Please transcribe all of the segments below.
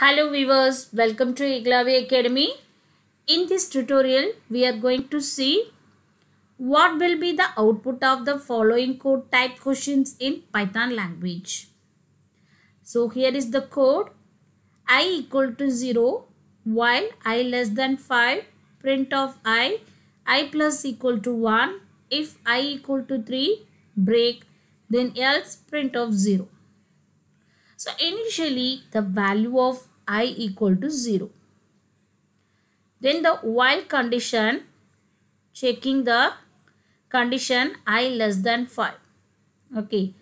Hello viewers, welcome to Iglavi Academy. In this tutorial, we are going to see what will be the output of the following code type questions in Python language. So here is the code i equal to 0 while i less than 5 print of i i plus equal to 1 if i equal to 3 break then else print of 0. So initially the value of i equal to 0. Then the while condition checking the condition i less than 5. Okay.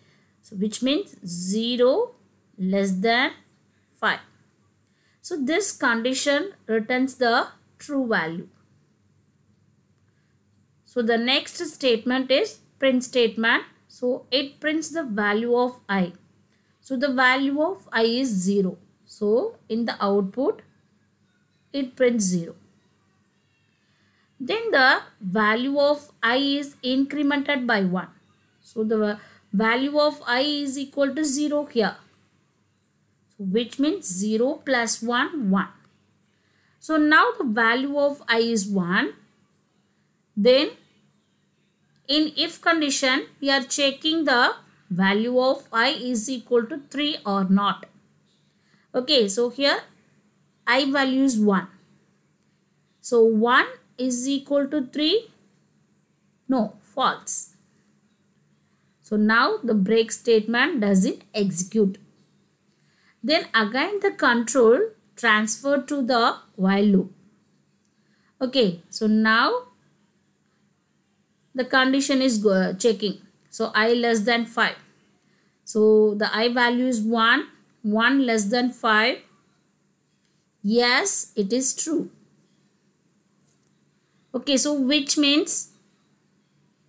So which means 0 less than 5. So this condition returns the true value. So the next statement is print statement. So it prints the value of i. So the value of i is 0. So in the output it prints 0. Then the value of i is incremented by 1. So the value of i is equal to 0 here. So which means 0 plus 1, 1. So now the value of i is 1. Then in if condition we are checking the value of i is equal to 3 or not. Okay, so here i value is 1. So 1 is equal to 3. No, false. So now the break statement doesn't execute. Then again the control transfer to the while loop. Okay, so now the condition is checking. So i less than 5. So the i value is 1, 1 less than 5. Yes, it is true. Okay, so which means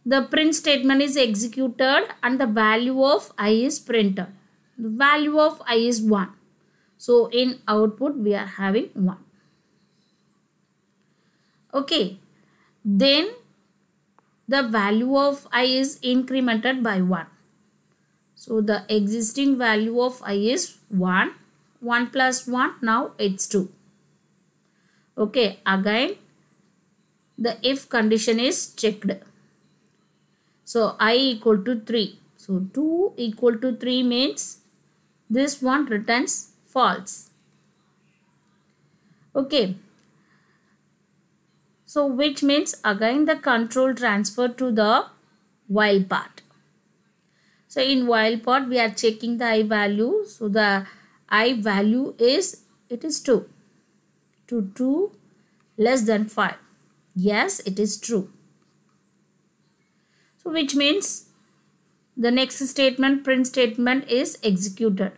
the print statement is executed and the value of i is printed. The value of i is 1. So in output we are having 1. Okay, then the value of i is incremented by 1. So the existing value of i is 1. 1 plus 1 now it's 2. Okay again the if condition is checked. So i equal to 3. So 2 equal to 3 means this one returns false. Okay. So which means again the control transfer to the while part. So in while part we are checking the i value. So the i value is it is 2 to 2 less than 5. Yes it is true. So which means the next statement print statement is executed.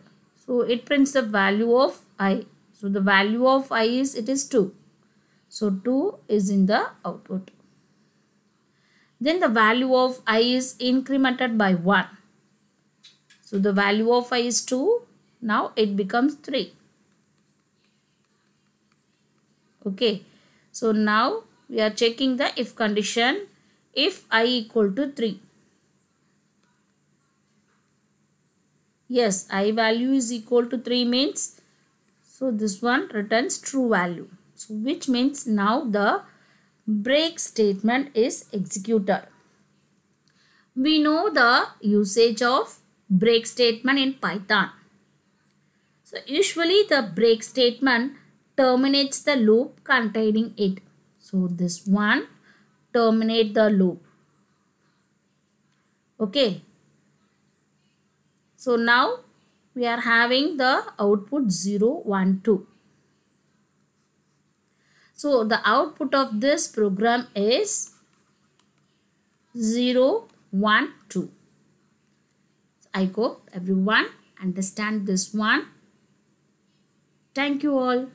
So it prints the value of i. So the value of i is it is 2. So 2 is in the output. Then the value of i is incremented by 1. So the value of i is 2. Now it becomes 3. Okay. So now we are checking the if condition if i equal to 3. Yes, i value is equal to 3 means so this one returns true value. So which means now the break statement is executed. We know the usage of break statement in Python. So usually the break statement terminates the loop containing it. So this one terminate the loop. Okay. So now we are having the output 0, 1, 2. So the output of this program is 0, 1, 2. I hope everyone understand this one. Thank you all.